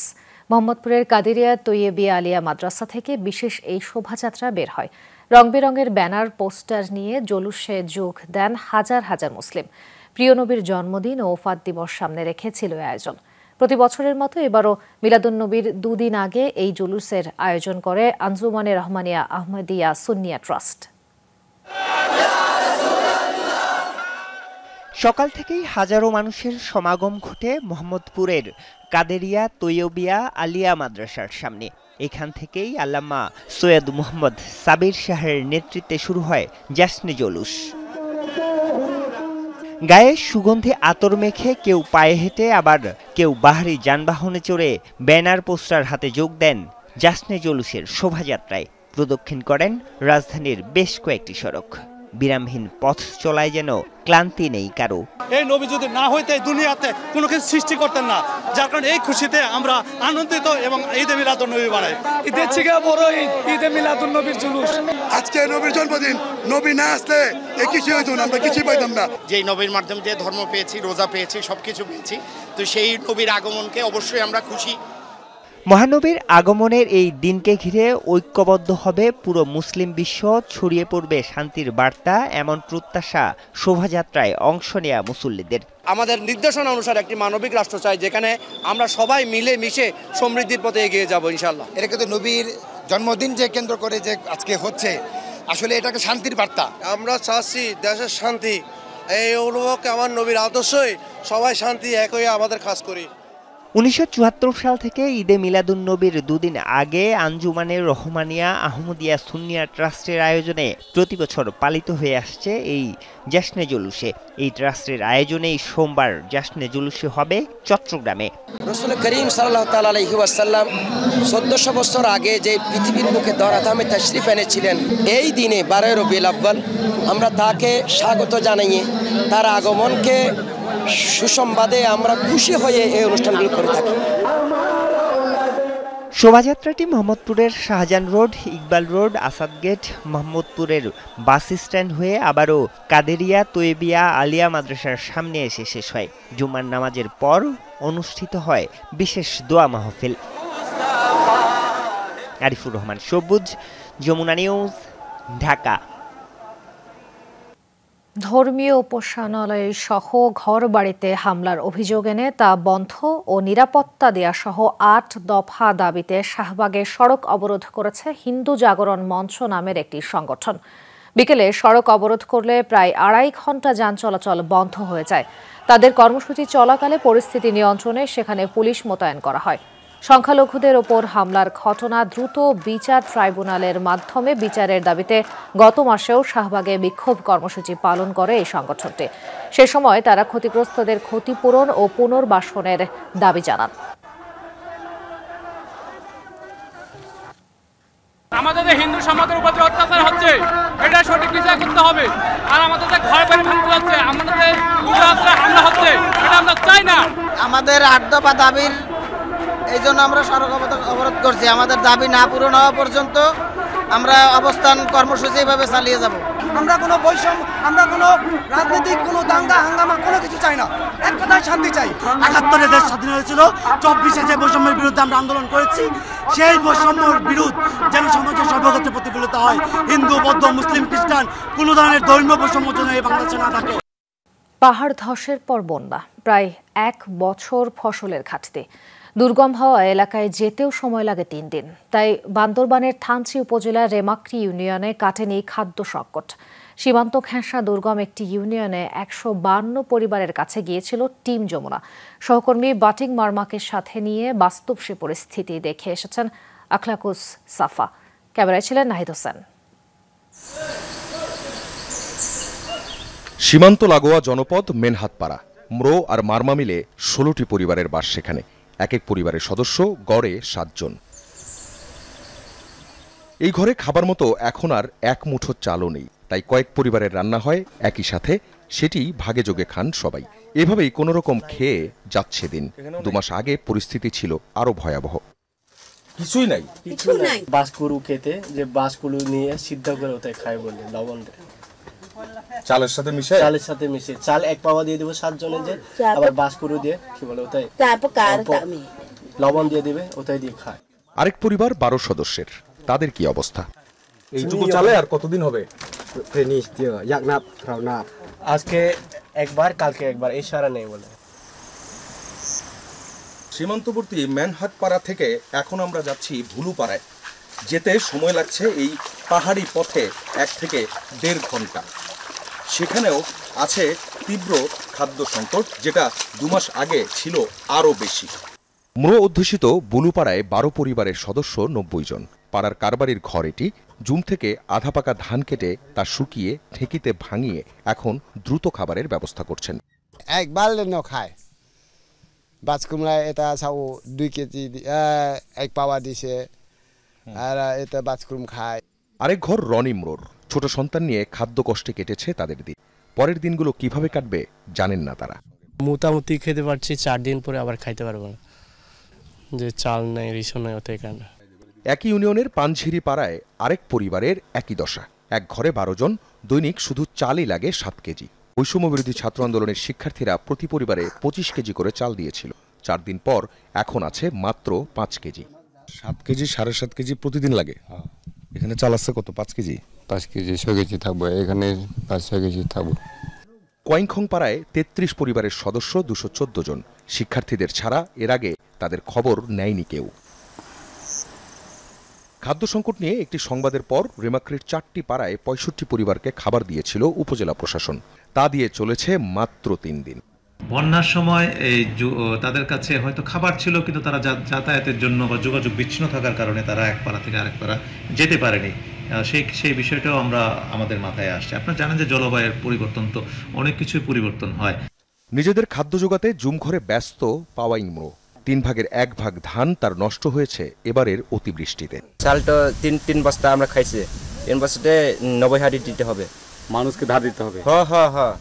মোহাম্মদপুরের কাদেরিয়া তৈয়েবিয়া আলিয়া মাদ্রাসা থেকে বিশেষ এই শোভাযাত্রা বের হয় রংবেরঙের ব্যানার পোস্টার নিয়ে জলুসে যোগ দেন হাজার হাজার মুসলিম প্রিয়নবীর জন্মদিন ও ওফাত দিবস সামনে রেখেছিল আয়োজন প্রতি বছরের মতো এবারও মিলাদুন্নবীর দুদিন আগে এই জুলুসের আয়োজন করে আঞ্জুমানে রহমানিয়া আহমদিয়া সুন্নিয়া ট্রাস্ট সকাল থেকেই হাজারো মানুষের সমাগম ঘটে মোহাম্মদপুরের কাদেরিয়া তৈয়বিয়া আলিয়া মাদ্রাসার সামনে এখান থেকেই আল্লামা সৈয়দ মোহাম্মদ সাবির শাহের নেতৃত্বে শুরু হয় জাসনি জলুস গায়ে সুগন্ধি আতর মেখে কেউ পায়ে হেঁটে আবার কেউ বাহারি যানবাহনে চড়ে ব্যানার পোস্টার হাতে যোগ দেন জাসনে জলুসের শোভাযাত্রায় প্রদক্ষিণ করেন রাজধানীর বেশ কয়েকটি সড়ক বিরামহীন পথ চলায় যেন ক্লান্তি নেই কারো এই নবী যদি না হইতে দুনিয়াতে কোনো কিছু সৃষ্টি করতেন না যার কারণে এই খুশিতে আমরা আনন্দিত এবং ঈদে মিলাদুন নবী বানাই ঈদের থেকে বড় ঈদ ঈদে মিলাদুন নবীর জুলুস আজকে নবীর জন্মদিন নবী না আসলে এ কিছু হইতো না আমরা কিছু পাইতাম না যে নবীর মাধ্যমে যে ধর্ম পেয়েছি রোজা পেয়েছি সব কিছু পেয়েছি তো সেই নবীর আগমনকে অবশ্যই আমরা খুশি মহানবীর আগমনের এই দিনকে ঘিরে ঐক্যবদ্ধ হবে পুরো মুসলিম বিশ্ব ছড়িয়ে পড়বে শান্তির বার্তা এমন প্রত্যাশা শোভাযাত্রায় অংশ নেয়া মুসল্লিদের আমাদের নির্দেশনা অনুসারে একটি মানবিক রাষ্ট্র চাই যেখানে আমরা সবাই মিলে মিশে সমৃদ্ধির পথে এগিয়ে যাবো ইনশাল্লাহ এটা কিন্তু নবীর জন্মদিন যে কেন্দ্র করে যে আজকে হচ্ছে আসলে এটাকে শান্তির বার্তা আমরা চাচ্ছি দেশের শান্তি এই অনুভবকে আমার নবীর আদর্শই সবাই শান্তি এক হয়ে আমাদের কাজ করি উনিশশো সাল থেকে ঈদে মিলাদুন্নবীর দুদিন আগে আঞ্জুমানের রহমানিয়া আহমদিয়া সুনিয়া ট্রাস্টের আয়োজনে প্রতি বছর পালিত হয়ে আসছে এই জাসনে জুলুসে এই ট্রাস্টের আয়োজনেই সোমবার জাসনে জুলুসে হবে চট্টগ্রামে রসুল করিম সাল্লাহ তাল্লাম চোদ্দশো বছর আগে যে পৃথিবীর মুখে দরাধামে তশরিফ এনেছিলেন এই দিনে বারোই রবিল আব্বাল আমরা তাকে স্বাগত জানাইয়ে তার আগমনকে সুসংবাদে আমরা খুশি হয়ে এই অনুষ্ঠানগুলো করে থাকি শোভাযাত্রাটি মোহাম্মদপুরের Shahjahan road Iqbal road Asad gate মোহাম্মদপুরের বাস স্ট্যান্ড হয়ে আবারও কাদেরিয়া তৈবিয়া আলিয়া মাদ্রাসার সামনে এসে শেষ হয় জুমার নামাজের পর অনুষ্ঠিত হয় বিশেষ দোয়া মাহফিল আরিফুর রহমান সবুজ যমুনা নিউজ ঢাকা ধর্মীয় উপাসনালয় সহ ঘর বাড়িতে হামলার অভিযোগ এনে তা বন্ধ ও নিরাপত্তা দেয়া সহ আট দফা দাবিতে শাহবাগে সড়ক অবরোধ করেছে হিন্দু জাগরণ মঞ্চ নামের একটি সংগঠন বিকেলে সড়ক অবরোধ করলে প্রায় আড়াই ঘন্টা যান চলাচল বন্ধ হয়ে যায় তাদের কর্মসূচি চলাকালে পরিস্থিতি নিয়ন্ত্রণে সেখানে পুলিশ মোতায়েন করা হয় সংখ্যালঘুদের ওপর হামলার ঘটনা দ্রুত বিচার ট্রাইব্যুনালের মাধ্যমে বিচারের দাবিতে গত মাসেও শাহবাগে বিক্ষোভ কর্মসূচি পালন করে এই সংগঠনটি সে সময় তারা ক্ষতিগ্রস্তদের ক্ষতিপূরণ ও পুনর্বাসনের দাবি জানান আমাদের হিন্দু সমাজের উপর যে অত্যাচার হচ্ছে এটা সঠিক বিচার করতে হবে আর আমাদের যে ঘর বাড়ি ভাঙতে হচ্ছে আমাদের হামলা হচ্ছে এটা আমরা চাই না আমাদের আট বা দাবির এই জন্য আমরা সড়ক অবরোধ করছি আমাদের দাবি না পূরণ হওয়া পর্যন্ত আমরা অবস্থান কর্মসূচি এভাবে চালিয়ে যাব আমরা কোনো বৈষম্য আমরা কোনো রাজনৈতিক কোনো দাঙ্গা হাঙ্গামা কোনো কিছু চাই না এক কথায় শান্তি চাই একাত্তরে দেশ স্বাধীন হয়েছিল চব্বিশে যে বৈষম্যের বিরুদ্ধে আমরা আন্দোলন করেছি সেই বৈষম্যের বিরুদ্ধ যেন সমাজের সর্বক্ষেত্রে প্রতিফলিত হয় হিন্দু বৌদ্ধ মুসলিম খ্রিস্টান কোনো ধরনের ধর্মীয় বৈষম্য যেন এই বাংলাদেশে না থাকে পাহাড় ধসের পর বন্যা প্রায় এক বছর ফসলের ঘাটতি দুর্গম হওয়া এলাকায় যেতেও সময় লাগে তিন দিন তাই বান্দরবানের থানচি উপজেলার রেমাক্রি ইউনিয়নে কাটেনি খাদ্য সংকট সীমান্ত ঘেঁষা দুর্গম একটি ইউনিয়নে একশো বান্ন পরিবারের কাছে গিয়েছিল টিম যমুনা সহকর্মী বাটিং মার্মাকে সাথে নিয়ে বাস্তব সে পরিস্থিতি দেখে এসেছেন আখলাকুস সাফা ক্যামেরায় ছিলেন নাহিদ হোসেন সীমান্ত লাগোয়া জনপদ মেনহাতপাড়া ম্রো আর মার্মা মিলে ষোলোটি পরিবারের বাস সেখানে এক এক পরিবারের সদস্য গড়ে সাতজন এই ঘরে খাবার মতো এখন আর এক মুঠো চালও নেই তাই কয়েক পরিবারের রান্না হয় একই সাথে সেটি ভাগে যোগে খান সবাই এভাবেই কোনো রকম খেয়ে যাচ্ছে দিন দু মাস আগে পরিস্থিতি ছিল আরো ভয়াবহ কিছুই নাই কিছু নাই বাসকুরু খেতে যে বাসকুরু নিয়ে সিদ্ধ করে ওতে খায় বলে লবণ দেয় চালের সাথে মিশে চালের সাথে মিশে চাল এক পাওয়া দিয়ে দেব সাত জনের যে আবার বাঁশপুরু দিয়ে কি বলে ওটাই লবণ দিয়ে দিবে ওটাই দিয়ে খায় আরেক পরিবার বারো সদস্যের তাদের কি অবস্থা এইটুকু চালে আর কতদিন হবে ফেনিশ দিও ইয়াকনাপ রাওনাপ আজকে একবার কালকে একবার এই সারা নেই বলে সীমান্তবর্তী ম্যানহাট পাড়া থেকে এখন আমরা যাচ্ছি ভুলুপাড়ায় যেতে সময় লাগছে এই পাহাড়ি পথে এক থেকে দেড় ঘন্টা সেখানেও আছে তীব্র খাদ্য সংকট যেটা দুমাস আগে ছিল আরও বেশি ম্রো অধ্যুষিত বুলুপাড়ায় বারো পরিবারের সদস্য নব্বই জন পাড়ার কারবারির ঘর এটি জুম থেকে আধা পাকা ধান কেটে তা শুকিয়ে ঠেকিতে ভাঙিয়ে এখন দ্রুত খাবারের ব্যবস্থা করছেন এক বাল্যে খায় বাজকুমড়া এটা সাউ দুই কেজি এক পাওয়া দিছে আর এটা বাজকুম খায় আরেক ঘর রনিম্রোর ছোট সন্তান নিয়ে খাদ্য কষ্টে কেটেছে তাদের দিন পরের দিনগুলো কিভাবে কাটবে জানেন না তারা মোটামুটি খেতে পারছি চার দিন পরে আবার খাইতে পারবো না যে চাল নেই রেশন নেই ওতে কারণে একই ইউনিয়নের পানঝিরি পাড়ায় আরেক পরিবারের একই দশা এক ঘরে বারো জন দৈনিক শুধু চালই লাগে সাত কেজি বৈষম্যবিরোধী ছাত্র আন্দোলনের শিক্ষার্থীরা প্রতি পরিবারে পঁচিশ কেজি করে চাল দিয়েছিল চার দিন পর এখন আছে মাত্র পাঁচ কেজি সাত কেজি সাড়ে সাত কেজি প্রতিদিন লাগে এখানে চাল আছে কত পাঁচ কেজি পাঁচ কেজি ছয় কেজি থাকবো এখানে পাঁচ ছয় কেজি থাকবো কোয়াইংখং পাড়ায় তেত্রিশ পরিবারের সদস্য দুশো চোদ্দ জন শিক্ষার্থীদের ছাড়া এর আগে তাদের খবর নেয়নি কেউ খাদ্য সংকট নিয়ে একটি সংবাদের পর রেমাক্রির চারটি পাড়ায় পঁয়ষট্টি পরিবারকে খাবার দিয়েছিল উপজেলা প্রশাসন তা দিয়ে চলেছে মাত্র তিন দিন বন্যার সময় এই তাদের কাছে হয়তো খাবার ছিল কিন্তু তারা যাতায়াতের জন্য বা যোগাযোগ বিচ্ছিন্ন থাকার কারণে তারা এক পাড়া থেকে আরেক পাড়া যেতে পারেনি সেই সেই বিষয়টাও আমরা আমাদের মাথায় আসছে আপনার জানেন যে জলবায়ুর পরিবর্তন তো অনেক কিছুই পরিবর্তন হয় নিজেদের খাদ্য যোগাতে জুমঘরে ব্যস্ত পাওয়া ইমরো তিন ভাগের এক ভাগ ধান তার নষ্ট হয়েছে এবারের অতিবৃষ্টিতে চালটা তিন তিন বস্তা আমরা খাইছি তিন বস্তাতে নব্বই হাড়ি দিতে হবে মানুষকে ধার দিতে হবে হ্যাঁ হ্যাঁ হ্যাঁ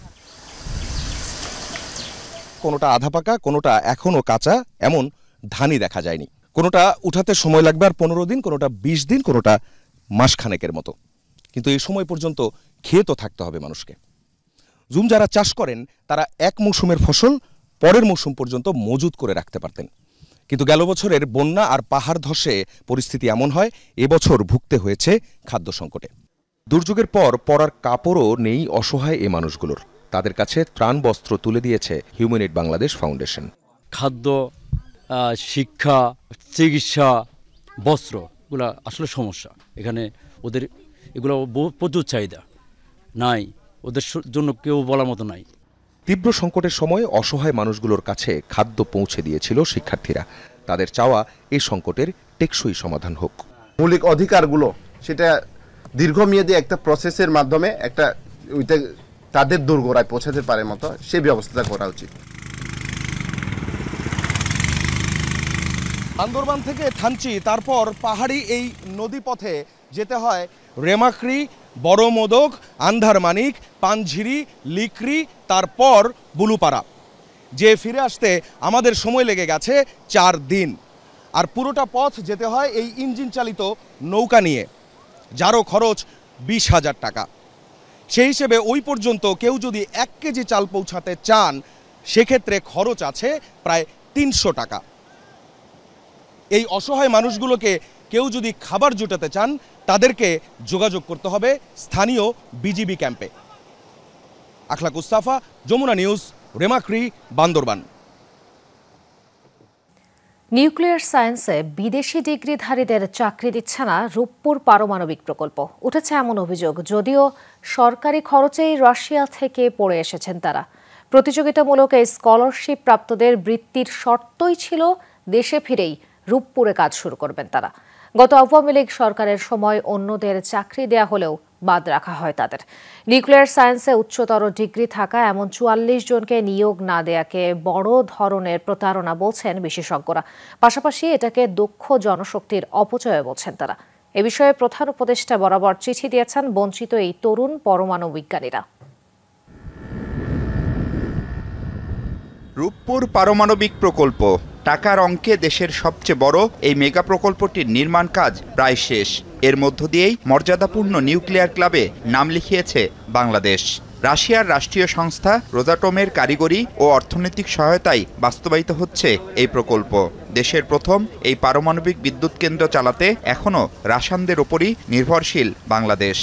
কোনোটা আধা পাকা কোনোটা এখনও কাঁচা এমন ধানই দেখা যায়নি কোনোটা উঠাতে সময় লাগবে আর পনেরো দিন কোনোটা বিশ দিন কোনোটা মাসখানেকের মতো কিন্তু এই সময় পর্যন্ত খেয়ে তো থাকতে হবে মানুষকে জুম যারা চাষ করেন তারা এক মৌসুমের ফসল পরের মৌসুম পর্যন্ত মজুত করে রাখতে পারতেন কিন্তু গেল বছরের বন্যা আর পাহাড় ধসে পরিস্থিতি এমন হয় এবছর ভুগতে হয়েছে খাদ্য সংকটে দুর্যোগের পর পরার কাপড়ও নেই অসহায় এ মানুষগুলোর তাদের কাছে ত্রাণ বস্ত্র তুলে দিয়েছে হিউম্যানিট বাংলাদেশ ফাউন্ডেশন খাদ্য শিক্ষা চিকিৎসা বস্ত্র এগুলো আসলে সমস্যা এখানে ওদের এগুলো প্রচুর চাহিদা নাই ওদের জন্য কেউ বলার মতো নাই তীব্র সংকটের সময় অসহায় মানুষগুলোর কাছে খাদ্য পৌঁছে দিয়েছিল শিক্ষার্থীরা তাদের চাওয়া এই সংকটের টেকসই সমাধান হোক মৌলিক অধিকারগুলো সেটা দীর্ঘমেয়াদী একটা প্রসেসের মাধ্যমে একটা ওইটা তাদের দোরগোড়ায় পৌঁছাতে পারে মতো সেই ব্যবস্থাটা করা উচিত আন্দরবান থেকে থানচি তারপর পাহাড়ি এই নদী পথে যেতে হয় রেমাকড়ি বড় মোদক আন্ধারমানিক পানঝিরি লিকরি তারপর বুলুপাড়া যে ফিরে আসতে আমাদের সময় লেগে গেছে চার দিন আর পুরোটা পথ যেতে হয় এই ইঞ্জিন চালিত নৌকা নিয়ে যারও খরচ বিশ হাজার টাকা সেই হিসেবে ওই পর্যন্ত কেউ যদি এক কেজি চাল পৌঁছাতে চান সেক্ষেত্রে খরচ আছে প্রায় তিনশো টাকা এই অসহায় মানুষগুলোকে কেউ যদি খাবার জোটাতে চান তাদেরকে যোগাযোগ করতে হবে স্থানীয় বিজিবি ক্যাম্পে আখলা কুস্তাফা যমুনা নিউজ রেমাক্রি বান্দরবান নিউক্লিয়ার সায়েন্সে বিদেশি ডিগ্রিধারীদের চাকরি দিচ্ছে না রূপপুর পারমাণবিক প্রকল্প উঠেছে এমন অভিযোগ যদিও সরকারি খরচেই রাশিয়া থেকে পড়ে এসেছেন তারা প্রতিযোগিতামূলক এই স্কলারশিপ প্রাপ্তদের বৃত্তির শর্তই ছিল দেশে ফিরেই রূপপুরে কাজ শুরু করবেন তারা গত আওয়ামী লীগ সরকারের সময় অন্যদের চাকরি দেয়া হলেও বাদ রাখা হয় তাদের নিউক্লিয়ার সায়েন্সে উচ্চতর ডিগ্রি থাকা এমন চুয়াল্লিশ জনকে নিয়োগ না দেয়াকে বড় ধরনের প্রতারণা বলছেন বিশেষজ্ঞরা পাশাপাশি এটাকে দক্ষ জনশক্তির অপচয় বলছেন তারা এ বিষয়ে প্রধান উপদেষ্টা বরাবর চিঠি দিয়েছেন বঞ্চিত এই তরুণ পরমাণু বিজ্ঞানীরা রূপপুর পারমাণবিক প্রকল্প টাকার অঙ্কে দেশের সবচেয়ে বড় এই মেগা প্রকল্পটির নির্মাণ কাজ প্রায় শেষ এর মধ্য দিয়েই মর্যাদাপূর্ণ নিউক্লিয়ার ক্লাবে নাম লিখিয়েছে বাংলাদেশ রাশিয়ার রাষ্ট্রীয় সংস্থা রোজাটোমের কারিগরি ও অর্থনৈতিক সহায়তায় বাস্তবায়িত হচ্ছে এই প্রকল্প দেশের প্রথম এই পারমাণবিক বিদ্যুৎ কেন্দ্র চালাতে এখনও রাসানদের ওপরই নির্ভরশীল বাংলাদেশ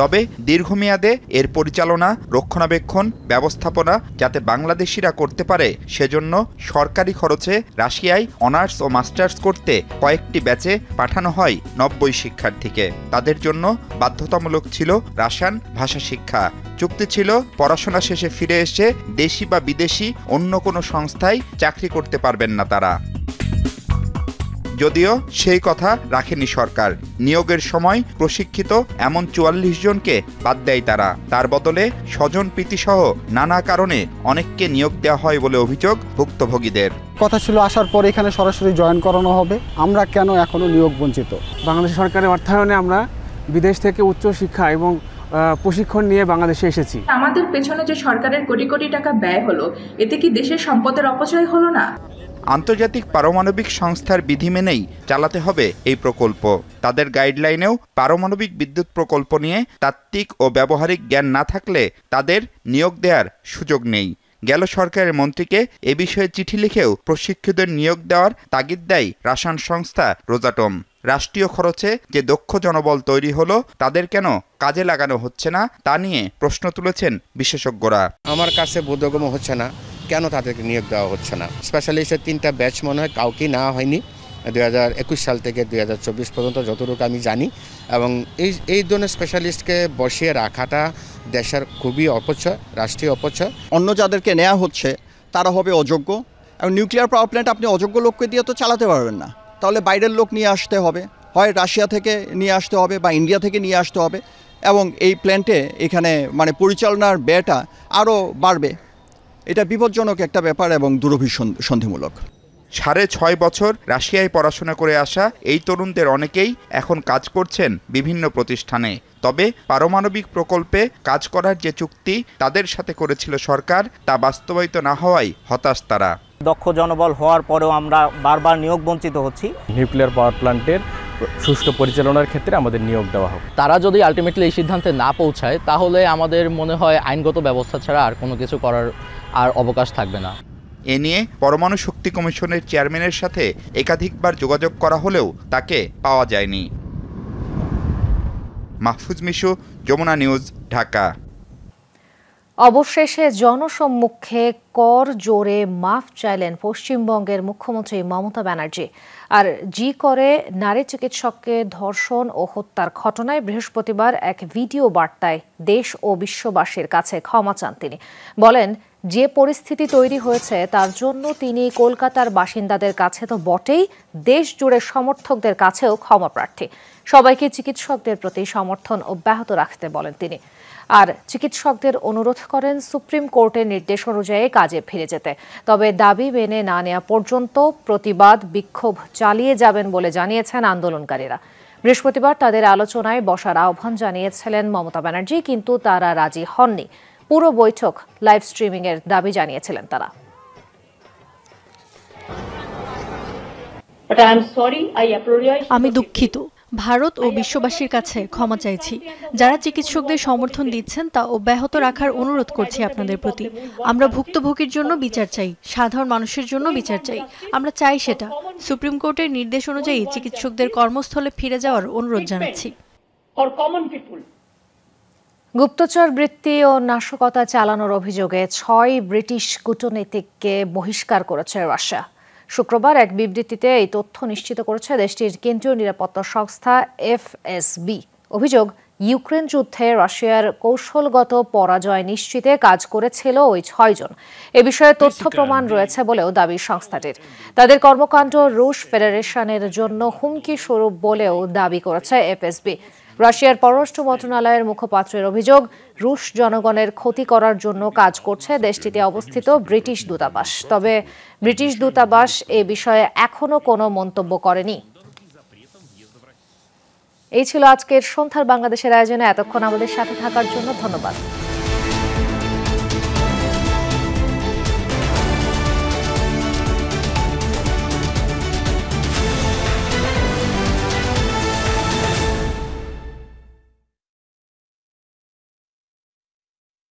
তবে দীর্ঘমেয়াদে এর পরিচালনা রক্ষণাবেক্ষণ ব্যবস্থাপনা যাতে বাংলাদেশিরা করতে পারে সেজন্য সরকারি খরচে রাশিয়ায় অনার্স ও মাস্টার্স করতে কয়েকটি ব্যাচে পাঠানো হয় নব্বই শিক্ষার্থীকে তাদের জন্য বাধ্যতামূলক ছিল রাশিয়ান ভাষা শিক্ষা চুক্তি ছিল পড়াশোনা শেষে ফিরে এসে দেশি বা বিদেশি অন্য কোনো সংস্থায় চাকরি করতে পারবেন না তারা যদিও সেই কথা রাখেনি সরকার নিয়োগের সময় প্রশিক্ষিত এমন চুয়াল্লিশ জনকে বাদ দেয় তারা তার বদলে স্বজন প্রীতিসহ নানা কারণে অনেককে নিয়োগ দেওয়া হয় বলে অভিযোগ ভুক্তভোগীদের কথা ছিল আসার পর এখানে সরাসরি জয়েন করানো হবে আমরা কেন এখনো নিয়োগ বঞ্চিত বাংলাদেশ সরকারের অর্থায়নে আমরা বিদেশ থেকে উচ্চ শিক্ষা এবং প্রশিক্ষণ নিয়ে বাংলাদেশে এসেছি আমাদের পেছনে যে সরকারের কোটি কোটি টাকা ব্যয় হলো এতে কি দেশের সম্পদের অপচয় হলো না আন্তর্জাতিক পারমাণবিক সংস্থার বিধি মেনেই চালাতে হবে এই প্রকল্প তাদের গাইডলাইনেও পারমাণবিক বিদ্যুৎ প্রকল্প নিয়ে তাত্ত্বিক ও ব্যবহারিক জ্ঞান না থাকলে তাদের নিয়োগ দেওয়ার সুযোগ নেই গেল সরকারের মন্ত্রীকে এ বিষয়ে চিঠি লিখেও প্রশিক্ষিতদের নিয়োগ দেওয়ার তাগিদ দেয় রাসায়ন সংস্থা রোজাটম রাষ্ট্রীয় খরচে যে দক্ষ জনবল তৈরি হলো তাদের কেন কাজে লাগানো হচ্ছে না তা নিয়ে প্রশ্ন তুলেছেন বিশেষজ্ঞরা আমার কাছে বোধগম্য হচ্ছে না কেন তাদেরকে নিয়োগ দেওয়া হচ্ছে না স্পেশালিস্টের তিনটা ব্যাচ মনে হয় কাউকেই নেওয়া হয়নি দু হাজার একুশ সাল থেকে দুই হাজার চব্বিশ পর্যন্ত যতটুকু আমি জানি এবং এই এই ধরনের স্পেশালিস্টকে বসিয়ে রাখাটা দেশের খুবই অপচয় রাষ্ট্রীয় অপচয় অন্য যাদেরকে নেওয়া হচ্ছে তারা হবে অযোগ্য এবং নিউক্লিয়ার পাওয়ার প্ল্যান্ট আপনি অযোগ্য লোককে দিয়ে তো চালাতে পারবেন না তাহলে বাইরের লোক নিয়ে আসতে হবে হয় রাশিয়া থেকে নিয়ে আসতে হবে বা ইন্ডিয়া থেকে নিয়ে আসতে হবে এবং এই প্ল্যান্টে এখানে মানে পরিচালনার ব্যয়টা আরও বাড়বে এটা বিপজ্জনক একটা ব্যাপার এবং সন্ধিমূলক সাড়ে ছয় বছর রাশিয়ায় পড়াশোনা করে আসা এই তরুণদের অনেকেই এখন কাজ করছেন বিভিন্ন প্রতিষ্ঠানে তবে পারমাণবিক প্রকল্পে কাজ করার যে চুক্তি তাদের সাথে করেছিল সরকার তা বাস্তবায়িত না হওয়ায় হতাশ তারা দক্ষ জনবল হওয়ার পরেও আমরা বারবার নিয়োগ বঞ্চিত হচ্ছি নিউক্লিয়ার পাওয়ার প্ল্যান্টের সুষ্ঠু পরিচালনার ক্ষেত্রে আমাদের নিয়োগ দেওয়া হোক তারা যদি আলটিমেটলি এই সিদ্ধান্তে না পৌঁছায় তাহলে আমাদের মনে হয় আইনগত ব্যবস্থা ছাড়া আর কোনো কিছু করার আর অবকাশ থাকবে না এ নিয়ে পরমাণু শক্তি কমিশনের চেয়ারম্যানের সাথে একাধিকবার যোগাযোগ করা হলেও তাকে পাওয়া যায়নি মাহফুজ মিশু যমুনা নিউজ ঢাকা অবশেষে জনসম্মুখে কর জোরে মাফ চাইলেন পশ্চিমবঙ্গের মুখ্যমন্ত্রী মমতা ব্যানার্জি আর জি করে নারী চিকিৎসককে ধর্ষণ ও হত্যার ঘটনায় বৃহস্পতিবার এক ভিডিও বার্তায় দেশ ও বিশ্ববাসীর কাছে ক্ষমা চান তিনি বলেন যে পরিস্থিতি তৈরি হয়েছে তার জন্য তিনি কলকাতার বাসিন্দাদের কাছে তো বটেই দেশ জুড়ে সমর্থকদের কাছেও ক্ষমা প্রার্থী সবাইকে চিকিৎসকদের প্রতি সমর্থন অব্যাহত রাখতে বলেন তিনি আর চিকিৎসকদের অনুরোধ করেন সুপ্রিম কোর্টের নির্দেশ অনুযায়ী কাজে ফিরে যেতে তবে দাবি মেনে না নেওয়া পর্যন্ত প্রতিবাদ বিক্ষোভ চালিয়ে যাবেন বলে জানিয়েছেন আন্দোলনকারীরা বৃহস্পতিবার তাদের আলোচনায় বসার আহ্বান জানিয়েছিলেন মমতা ব্যানার্জি কিন্তু তারা রাজি হননি পুরো বৈঠক লাইভ স্ট্রিমিংয়ের দাবি জানিয়েছিলেন তারা আমি দুঃখিত ভারত ও বিশ্ববাসীর কাছে ক্ষমা চাইছি যারা চিকিৎসকদের সমর্থন দিচ্ছেন তা অব্যাহত রাখার অনুরোধ করছি আপনাদের প্রতি আমরা ভুক্তভোগীর জন্য বিচার চাই সাধারণ মানুষের জন্য বিচার চাই আমরা চাই সেটা সুপ্রিম কোর্টের নির্দেশ অনুযায়ী চিকিৎসকদের কর্মস্থলে ফিরে যাওয়ার অনুরোধ জানাচ্ছি গুপ্তচর বৃত্তি ও নাশকতা চালানোর অভিযোগে ছয় ব্রিটিশ কূটনীতিককে বহিষ্কার করেছে রাশিয়া শুক্রবার এক বিবৃতিতে এই তথ্য নিশ্চিত করেছে দেশটির কেন্দ্রীয় নিরাপত্তা সংস্থা এফএসবি অভিযোগ ইউক্রেন যুদ্ধে রাশিয়ার কৌশলগত পরাজয় নিশ্চিতে কাজ করেছিল ওই ছয়জন এ বিষয়ে তথ্য প্রমাণ রয়েছে বলেও দাবি সংস্থাটির তাদের কর্মকাণ্ড রুশ ফেডারেশনের জন্য হুমকি স্বরূপ বলেও দাবি করেছে এফএসবি রাশিয়ার পররাষ্ট্র মন্ত্রণালয়ের মুখপাত্রের অভিযোগ রুশ জনগণের ক্ষতি করার জন্য কাজ করছে দেশটিতে অবস্থিত ব্রিটিশ দূতাবাস তবে ব্রিটিশ দূতাবাস এ বিষয়ে এখনও কোনো মন্তব্য করেনি এই ছিল আজকের সন্ধ্যার বাংলাদেশের আয়োজনে এতক্ষণ আমাদের সাথে থাকার জন্য ধন্যবাদ